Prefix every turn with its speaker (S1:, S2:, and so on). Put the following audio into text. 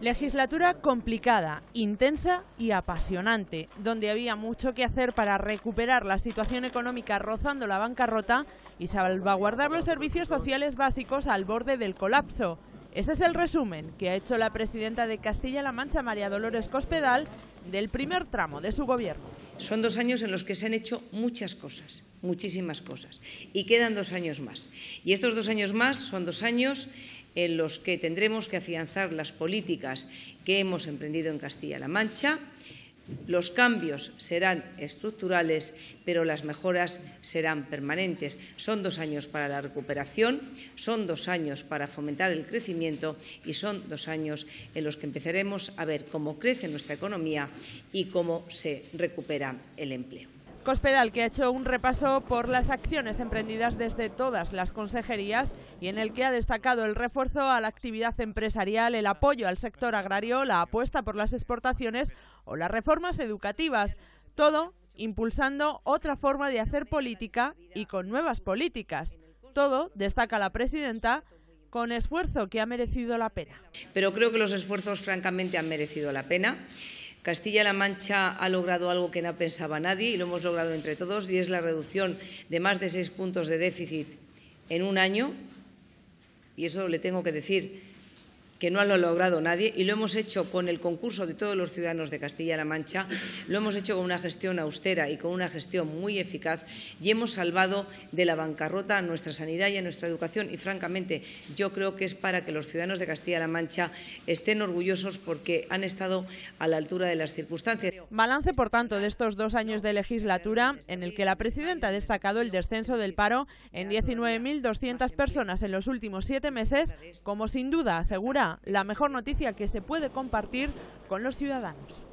S1: Legislatura complicada, intensa y apasionante, donde había mucho que hacer para recuperar la situación económica rozando la bancarrota y salvaguardar los servicios sociales básicos al borde del colapso. Ese es el resumen que ha hecho la presidenta de Castilla-La Mancha, María Dolores Cospedal, del primer tramo de su
S2: gobierno. Son dos años en los que se han hecho muchas cosas, muchísimas cosas, y quedan dos años más. Y estos dos años más son dos años en los que tendremos que afianzar las políticas que hemos emprendido en Castilla-La Mancha. Los cambios serán estructurales, pero las mejoras serán permanentes. Son dos años para la recuperación, son dos años para fomentar el crecimiento y son dos años en los que empezaremos a ver cómo crece nuestra economía y cómo se recupera el empleo. Cospedal, que ha hecho un repaso por las acciones emprendidas
S1: desde todas las consejerías y en el que ha destacado el refuerzo a la actividad empresarial, el apoyo al sector agrario, la apuesta por las exportaciones o las reformas educativas. Todo impulsando otra forma de hacer política y con nuevas políticas. Todo, destaca la presidenta, con esfuerzo que ha merecido la pena.
S2: Pero creo que los esfuerzos francamente han merecido la pena. Castilla-La Mancha ha logrado algo que no pensaba nadie y lo hemos logrado entre todos, y es la reducción de más de seis puntos de déficit en un año. Y eso le tengo que decir que no lo ha logrado nadie y lo hemos hecho con el concurso de todos los ciudadanos de Castilla-La Mancha, lo hemos hecho con una gestión austera y con una gestión muy eficaz y hemos salvado de la bancarrota a nuestra sanidad y a nuestra educación y francamente yo creo que es para que los ciudadanos de Castilla-La Mancha estén orgullosos porque han estado a la altura de las circunstancias. Balance, por tanto,
S1: de estos dos años de legislatura en el que la presidenta ha destacado el descenso del paro en 19.200 personas en los últimos siete meses, como sin duda asegura la mejor noticia que se puede compartir con los ciudadanos.